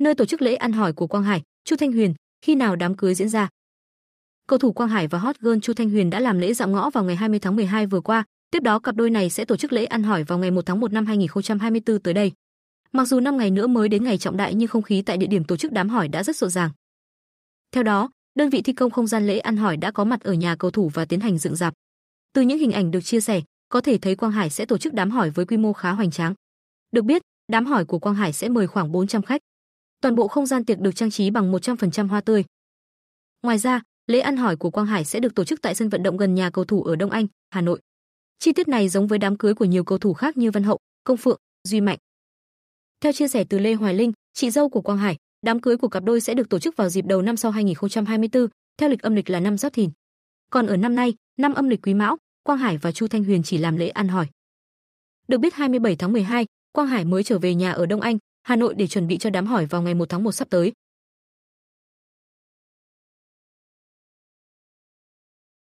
nơi tổ chức lễ ăn hỏi của Quang Hải, Chu Thanh Huyền, khi nào đám cưới diễn ra. Cầu thủ Quang Hải và hot girl Chu Thanh Huyền đã làm lễ dạo ngõ vào ngày 20 tháng 12 vừa qua, tiếp đó cặp đôi này sẽ tổ chức lễ ăn hỏi vào ngày 1 tháng 1 năm 2024 tới đây. Mặc dù 5 ngày nữa mới đến ngày trọng đại nhưng không khí tại địa điểm tổ chức đám hỏi đã rất rộn ràng. Theo đó, đơn vị thi công không gian lễ ăn hỏi đã có mặt ở nhà cầu thủ và tiến hành dựng dạp. Từ những hình ảnh được chia sẻ, có thể thấy Quang Hải sẽ tổ chức đám hỏi với quy mô khá hoành tráng. Được biết, đám hỏi của Quang Hải sẽ mời khoảng 400 khách. Toàn bộ không gian tiệc được trang trí bằng 100% hoa tươi. Ngoài ra, lễ ăn hỏi của Quang Hải sẽ được tổ chức tại sân vận động gần nhà cầu thủ ở Đông Anh, Hà Nội. Chi tiết này giống với đám cưới của nhiều cầu thủ khác như Văn Hậu, Công Phượng, Duy Mạnh. Theo chia sẻ từ Lê Hoài Linh, chị dâu của Quang Hải, đám cưới của cặp đôi sẽ được tổ chức vào dịp đầu năm sau 2024, theo lịch âm lịch là năm Giáp Thìn. Còn ở năm nay, năm âm lịch Quý Mão, Quang Hải và Chu Thanh Huyền chỉ làm lễ ăn hỏi. Được biết 27 tháng 12, Quang Hải mới trở về nhà ở Đông Anh, Hà Nội để chuẩn bị cho đám hỏi vào ngày 1 tháng 1 sắp tới,